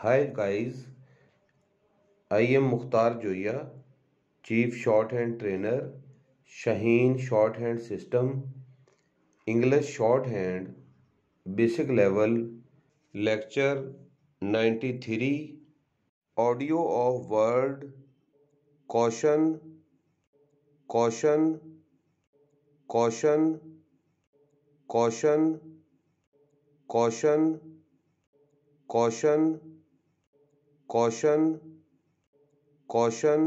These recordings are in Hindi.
hi guys I am Mukhtar Zoya chief shorthand trainer Shaheen shorthand system English shorthand basic level lecture 93 audio of word caution caution caution caution caution caution caution caution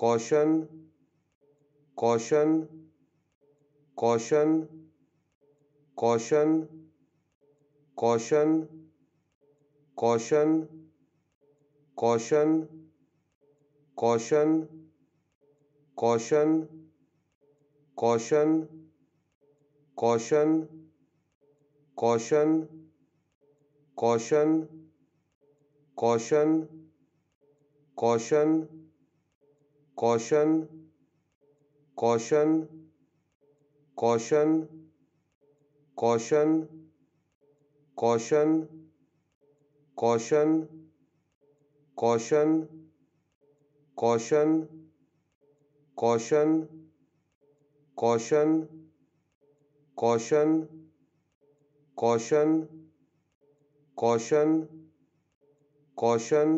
caution caution caution caution caution caution caution caution caution caution caution caution caution caution caution caution caution caution caution caution caution caution caution caution caution caution caution caution caution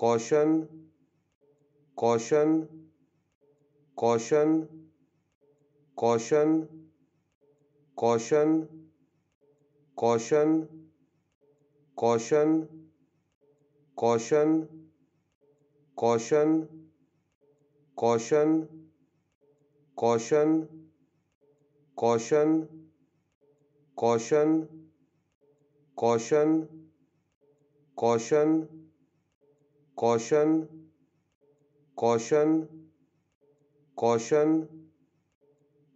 caution caution caution caution caution caution caution caution caution caution caution caution caution caution caution caution caution caution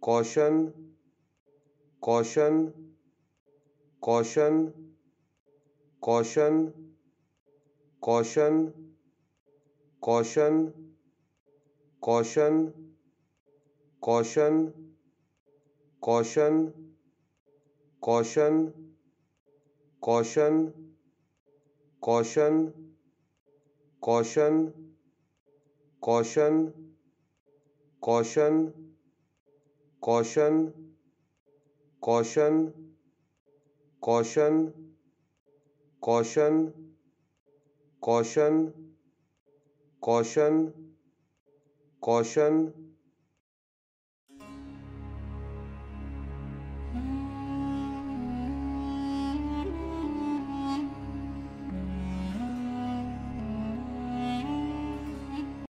caution caution caution caution caution caution caution caution caution caution caution caution caution caution caution caution caution caution caution caution caution कौशन